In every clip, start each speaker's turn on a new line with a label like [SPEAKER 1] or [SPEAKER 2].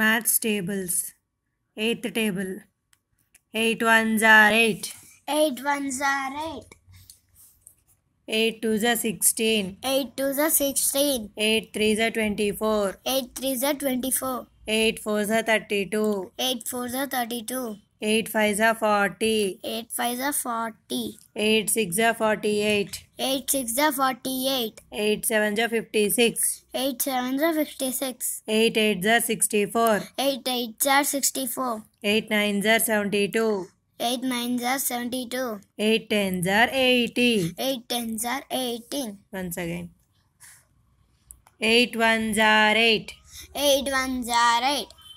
[SPEAKER 1] Maths tables. Eighth table. Eight ones are eight. Eight ones are eight. Eight twos are sixteen. Eight twos are sixteen. Eight threes are twenty-four. Eight threes are twenty-four. Eight fours are thirty-two. Eight fours are thirty-two. Eight fives are forty. Eight fives are forty. Eight six are forty-eight. Eight six are forty-eight. Eight sevens are fifty-six. Eight sevens are fifty-six. Eight eights are sixty-four. Eight eights are sixty-four. Eight nines are seventy-two. Eight nines are seventy-two. Eight tens are eighty. Eight tens are eighteen. Once again. Eight ones are eight. Eight ones are eight.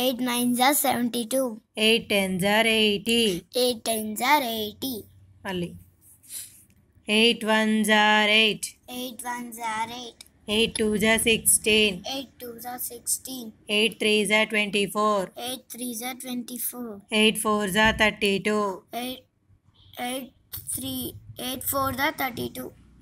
[SPEAKER 1] Eight nine are seventy two eight ten are eighty eight ten are eighty మళ్ళీ eight one are eight eight one are eight eight two are sixteen eight two are sixteen eight three are twenty four eight three are twenty four eight four are thirty two eight eight three eight four are thirty two